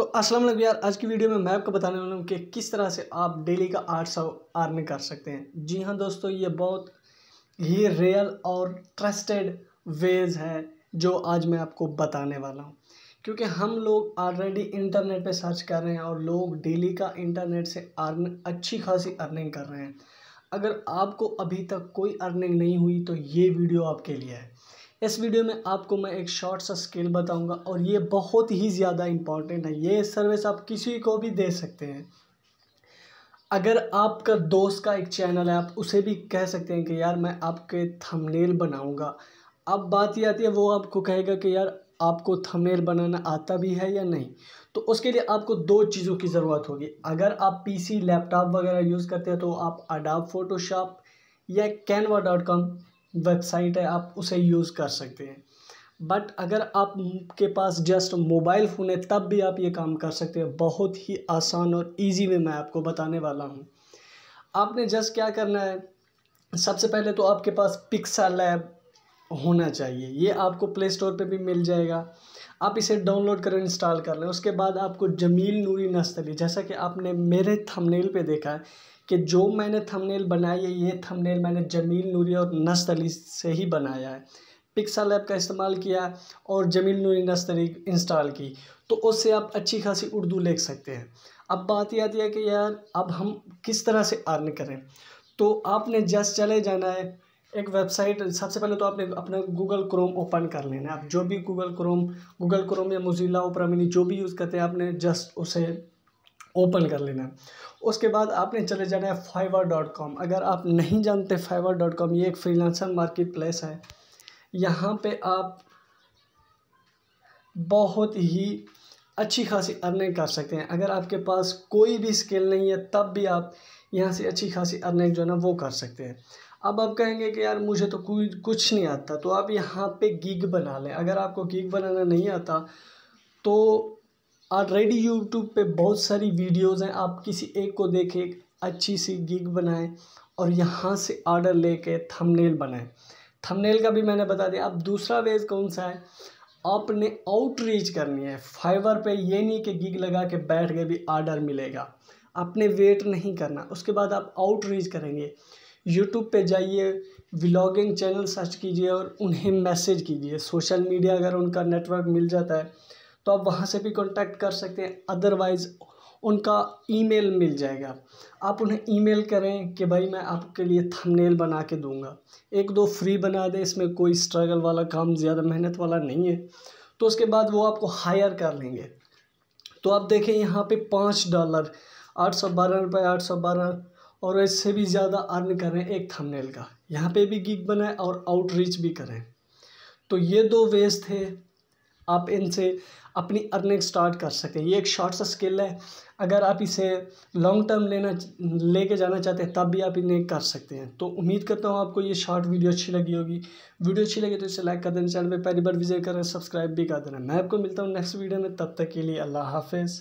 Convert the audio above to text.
तो असलम यार आज की वीडियो में मैं आपको बताने वाला हूँ कि किस तरह से आप डेली का 800 सौ अर्निंग कर सकते हैं जी हाँ दोस्तों ये बहुत ही रियल और ट्रस्टेड वेज है जो आज मैं आपको बताने वाला हूँ क्योंकि हम लोग ऑलरेडी इंटरनेट पे सर्च कर रहे हैं और लोग डेली का इंटरनेट से अर्न अच्छी खासी अर्निंग कर रहे हैं अगर आपको अभी तक कोई अर्निंग नहीं हुई तो ये वीडियो आपके लिए है इस वीडियो में आपको मैं एक शॉर्ट सा स्किल बताऊंगा और ये बहुत ही ज़्यादा इम्पॉर्टेंट है ये सर्विस आप किसी को भी दे सकते हैं अगर आपका दोस्त का एक चैनल है आप उसे भी कह सकते हैं कि यार मैं आपके थंबनेल बनाऊंगा अब बात ये आती है वो आपको कहेगा कि यार आपको थंबनेल बनाना आता भी है या नहीं तो उसके लिए आपको दो चीज़ों की ज़रूरत होगी अगर आप पीसी लैपटॉप वगैरह यूज़ करते हैं तो आप अडाप फ़ोटोशॉप या कैनवा डॉट कॉम वेबसाइट है आप उसे यूज़ कर सकते हैं बट अगर आपके पास जस्ट मोबाइल फ़ोन है तब भी आप ये काम कर सकते हैं बहुत ही आसान और इजी में मैं आपको बताने वाला हूँ आपने जस्ट क्या करना है सबसे पहले तो आपके पास पिक्सा लैब होना चाहिए ये आपको प्ले स्टोर पर भी मिल जाएगा आप इसे डाउनलोड करें इंस्टॉल कर लें उसके बाद आपको जमील नूरी नस्तली जैसा कि आपने मेरे थंबनेल पे देखा है कि जो मैंने थंबनेल बनाई है ये थंबनेल मैंने जमील नूरी और नस्तली से ही बनाया है पिक्सल ऐप का इस्तेमाल किया और जमील नूरी नस्तली इंस्टॉल की तो उससे आप अच्छी खासी उर्दू लिख सकते हैं अब बात यह आती है कि यार अब हम किस तरह से अर्न करें तो आपने जस्ट चले जाना है एक वेबसाइट सबसे पहले तो आपने अपना गूगल क्रोम ओपन कर लेना है आप जो भी गूगल क्रोम गूगल क्रोम या मोजिला ओपरा मिनी जो भी यूज़ करते हैं आपने जस्ट उसे ओपन कर लेना है उसके बाद आपने चले जाना है फाइवर डॉट कॉम अगर आप नहीं जानते फाइवर डॉट कॉम ये एक फ्रीलांसर मार्केट प्लेस है यहाँ पे आप बहुत ही अच्छी खासी अर्निंग कर सकते हैं अगर आपके पास कोई भी स्किल नहीं है तब भी आप यहाँ से अच्छी खासी अर्निंग जो है ना वो कर सकते हैं अब आप कहेंगे कि यार मुझे तो कुछ नहीं आता तो आप यहाँ पे गिग बना लें अगर आपको गिग बनाना नहीं आता तो ऑलरेडी यूट्यूब पे बहुत सारी वीडियोस हैं आप किसी एक को देखें एक अच्छी सी गिग बनाएं और यहाँ से आर्डर लेके थंबनेल बनाएं थंबनेल का भी मैंने बता दिया अब दूसरा वेज कौन सा है आपने आउटरीच करनी है फाइबर पे ये नहीं कि गिग लगा के बैठ गए भी आर्डर मिलेगा आपने वेट नहीं करना उसके बाद आप आउटरीच करेंगे यूट्यूब पे जाइए व्लॉगिंग चैनल सर्च कीजिए और उन्हें मैसेज कीजिए सोशल मीडिया अगर उनका नेटवर्क मिल जाता है तो आप वहाँ से भी कॉन्टैक्ट कर सकते हैं अदरवाइज़ उनका ईमेल मिल जाएगा आप उन्हें ईमेल करें कि भाई मैं आपके लिए थंबनेल बना के दूंगा एक दो फ्री बना दें इसमें कोई स्ट्रगल वाला काम ज़्यादा मेहनत वाला नहीं है तो उसके बाद वो आपको हायर कर लेंगे तो आप देखें यहाँ पे पाँच डॉलर आठ सौ बारह रुपये आठ सौ बारह और इससे भी ज़्यादा अर्न करें एक थंबनेल का यहाँ पे भी गिग बनाएं और आउटरीच भी करें तो ये दो वेज थे आप इनसे अपनी अर्निंग स्टार्ट कर सकें ये एक शॉर्ट सा स्किल है अगर आप इसे लॉन्ग टर्म लेना लेके जाना चाहते हैं तब भी आप इन्हें कर सकते हैं तो उम्मीद करता हूँ आपको ये शॉर्ट वीडियो अच्छी लगी होगी वीडियो अच्छी लगी तो इसे लाइक कर देना चैनल पर पहली बार विजिट करें सब्सक्राइब भी कर देना मैं आपको मिलता हूँ नेक्स्ट वीडियो में तब तक के लिए अल्लाह हाफिज़